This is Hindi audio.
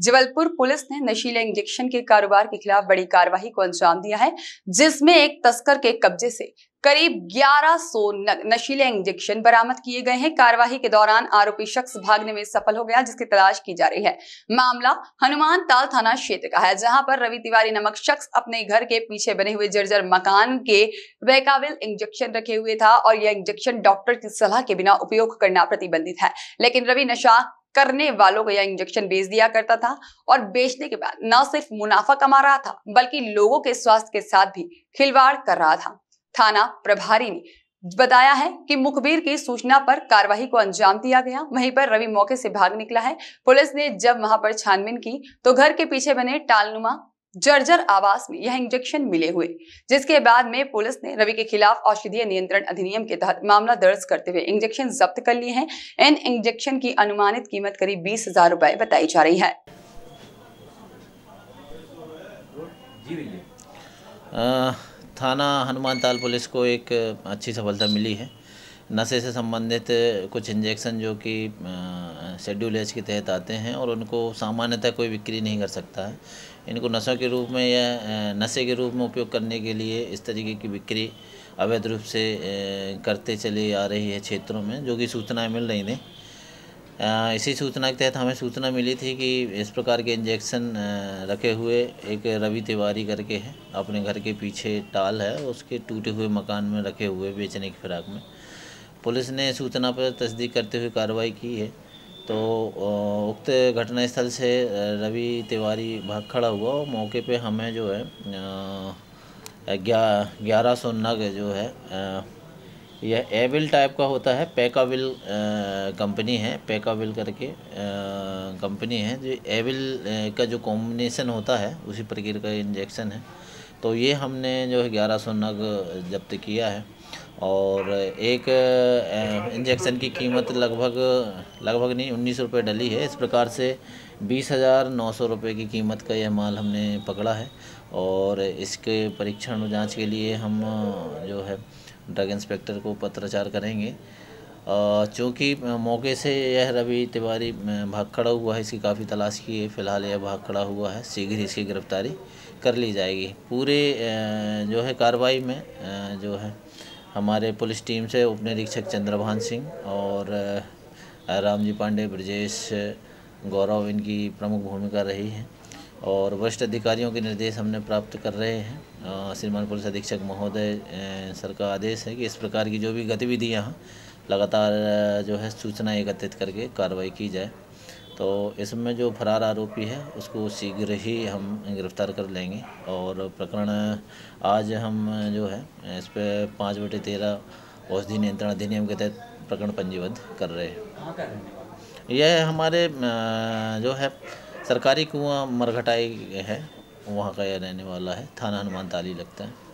जबलपुर पुलिस ने नशीले इंजेक्शन के कारोबार के खिलाफ बड़ी कार्रवाई को अंजाम दिया है जिसमें एक तस्कर के कब्जे से करीब 1100 नशीले इंजेक्शन बरामद किए गए हैं कार्यवाही के दौरान आरोपी शख्स भागने में सफल हो गया जिसकी तलाश की जा रही है मामला हनुमान ताल थाना क्षेत्र का है जहां पर रवि तिवारी नामक शख्स अपने घर के पीछे बने हुए जर्जर मकान के बेकाबिल इंजेक्शन रखे हुए था और यह इंजेक्शन डॉक्टर की सलाह के बिना उपयोग करना प्रतिबंधित है लेकिन रवि नशा करने वालों को यह इंजेक्शन बेच दिया करता था और बेचने के बाद न सिर्फ मुनाफा कमा रहा था बल्कि लोगों के स्वास्थ्य के साथ भी खिलवाड़ कर रहा था थाना प्रभारी ने बताया है कि मुखबिर की सूचना पर कार्रवाई को अंजाम दिया गया वहीं पर रवि मौके से भाग निकला है पुलिस ने जब वहां पर छानबीन की तो घर के पीछे बने टालनुमा जर्जर आवास में यह इंजेक्शन मिले हुए जिसके बाद में पुलिस ने रवि के खिलाफ औषधीय नियंत्रण अधिनियम के तहत मामला दर्ज करते हुए इंजेक्शन जब्त कर लिए हैं इन इंजेक्शन की अनुमानित कीमत करीब बीस हजार रूपए बताई जा रही है आ, थाना हनुमानताल पुलिस को एक अच्छी सफलता मिली है नशे से संबंधित कुछ इंजेक्शन जो कि शेड्यूल एज के तहत आते हैं और उनको सामान्यतः कोई बिक्री नहीं कर सकता है इनको नशों के रूप में या नशे के रूप में उपयोग करने के लिए इस तरीके की बिक्री अवैध रूप से करते चले आ रही है क्षेत्रों में जो कि सूचनाएँ मिल रही थी इसी सूचना के तहत हमें सूचना मिली थी कि इस प्रकार के इंजेक्शन रखे हुए एक रवि तिवारी करके हैं अपने घर के पीछे टाल है उसके टूटे हुए मकान में रखे हुए बेचने की फिराक में पुलिस ने सूचना पर तस्दीक करते हुए कार्रवाई की है तो उक्त घटनास्थल से रवि तिवारी भाग खड़ा हुआ और मौके पे हमें जो है ग्यारह सौ नग जो है यह एविल टाइप का होता है पैकाविल कंपनी है पैकाविल करके कंपनी है जो एविल का जो कॉम्बिनेशन होता है उसी प्रकार का इंजेक्शन है तो ये हमने जो है ग्यारह सौ नग जब्त किया है और एक इंजेक्शन की कीमत लगभग लगभग नहीं उन्नीस रुपये डली है इस प्रकार से बीस हज़ार नौ सौ रुपये की कीमत का यह माल हमने पकड़ा है और इसके परीक्षण जांच के लिए हम जो है ड्रग इंस्पेक्टर को पत्राचार करेंगे चूँकि मौके से यह रवि तिवारी भाग खड़ा हुआ है इसकी काफ़ी तलाश की है फ़िलहाल यह भाग खड़ा हुआ है शीघ्र इसकी गिरफ्तारी कर ली जाएगी पूरे जो है कार्रवाई में जो है हमारे पुलिस टीम से उप निरीक्षक चंद्रभान सिंह और रामजी पांडे ब्रजेश गौरव इनकी प्रमुख भूमिका रही है और वरिष्ठ अधिकारियों के निर्देश हमने प्राप्त कर रहे हैं श्रीमान पुलिस अधीक्षक महोदय सर का आदेश है कि इस प्रकार की जो भी गतिविधियाँ लगातार जो है सूचना एकत्रित करके कार्रवाई की जाए तो इसमें जो फरार आरोपी है उसको शीघ्र ही हम गिरफ़्तार कर लेंगे और प्रकरण आज हम जो है इस पर पाँच बटे तेरह औषधि नियंत्रण अधिनियम के तहत प्रकरण पंजीबद्ध कर रहे हैं यह हमारे जो है सरकारी कुआं मरघटाई है वहाँ का यह रहने वाला है थाना हनुमान ताली लगता है